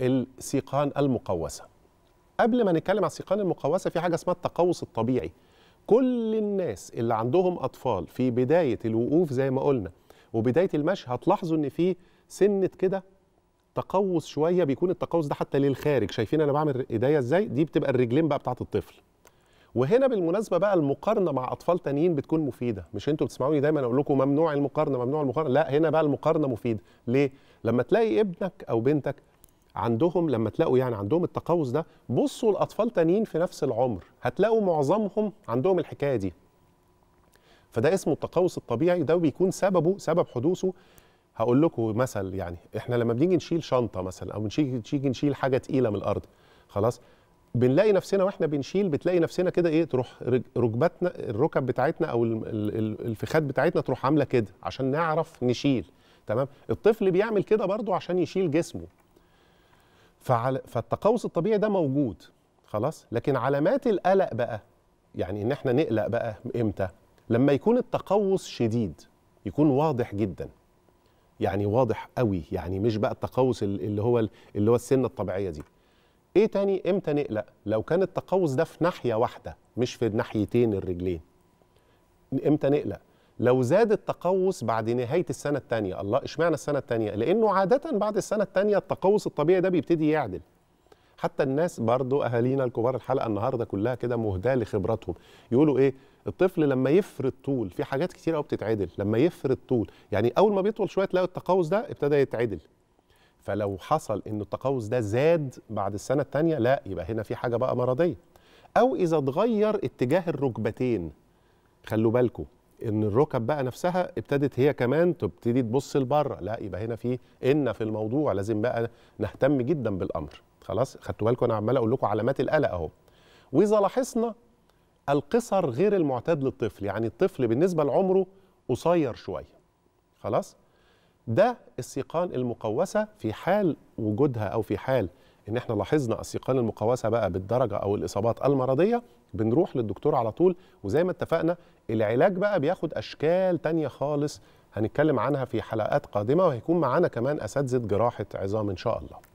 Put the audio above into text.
السيقان المقوسه قبل ما نتكلم على السيقان المقوسه في حاجه اسمها التقوس الطبيعي كل الناس اللي عندهم اطفال في بدايه الوقوف زي ما قلنا وبدايه المشي هتلاحظوا ان في سنه كده تقوس شويه بيكون التقوس ده حتى للخارج شايفين انا بعمل ايديا ازاي دي بتبقى الرجلين بقى بتاعه الطفل وهنا بالمناسبه بقى المقارنه مع اطفال تانيين بتكون مفيده مش انتوا بتسمعوني دايما اقول لكم ممنوع المقارنه ممنوع المقارنه لا هنا بقى المقارنه مفيده ليه لما تلاقي ابنك او بنتك عندهم لما تلاقوا يعني عندهم التقوس ده بصوا لأطفال تانيين في نفس العمر هتلاقوا معظمهم عندهم الحكاية دي فده اسمه التقوس الطبيعي ده بيكون سببه سبب حدوثه هقول لكم مثل يعني احنا لما بنيجي نشيل شنطه مثلا او بنيجي نشيل حاجه تقيله من الارض خلاص بنلاقي نفسنا واحنا بنشيل بتلاقي نفسنا كده ايه تروح ركبتنا الركب بتاعتنا او الفخاد بتاعتنا تروح عامله كده عشان نعرف نشيل تمام الطفل بيعمل كده برضه عشان يشيل جسمه فعلى فالتقوس الطبيعي ده موجود خلاص لكن علامات القلق بقى يعني ان احنا نقلق بقى امتى لما يكون التقوس شديد يكون واضح جدا يعني واضح قوي يعني مش بقى التقوس اللي هو اللي هو السنه الطبيعيه دي ايه تاني امتى نقلق لو كان التقوس ده في ناحيه واحده مش في ناحيتين الرجلين امتى نقلق لو زاد التقوس بعد نهايه السنه الثانيه الله اشمعنى السنه الثانيه لانه عاده بعد السنه الثانيه التقوس الطبيعي ده بيبتدي يعدل حتى الناس برضو اهالينا الكبار الحلقه النهارده كلها كده مهداه لخبراتهم يقولوا ايه الطفل لما يفرد طول في حاجات كتير قوي بتتعدل لما يفرد طول يعني اول ما بيطول شويه تلاقي التقوس ده ابتدى يتعدل فلو حصل ان التقوس ده زاد بعد السنه الثانيه لا يبقى هنا في حاجه بقى مرضيه او اذا اتغير اتجاه الركبتين خلوا بالكم ان الركب بقى نفسها ابتدت هي كمان تبتدي تبص لبره لا يبقى هنا في ان في الموضوع لازم بقى نهتم جدا بالامر خلاص خدتوا بالكم انا عمال اقول لكم علامات القلق اهو واذا لاحظنا القصر غير المعتاد للطفل يعني الطفل بالنسبه لعمره قصير شويه خلاص ده السيقان المقوسه في حال وجودها او في حال ان احنا لاحظنا الثقال المقوسه بقى بالدرجه او الاصابات المرضيه بنروح للدكتور على طول وزي ما اتفقنا العلاج بقى بياخد اشكال تانية خالص هنتكلم عنها في حلقات قادمه وهيكون معانا كمان اساتذه جراحه عظام ان شاء الله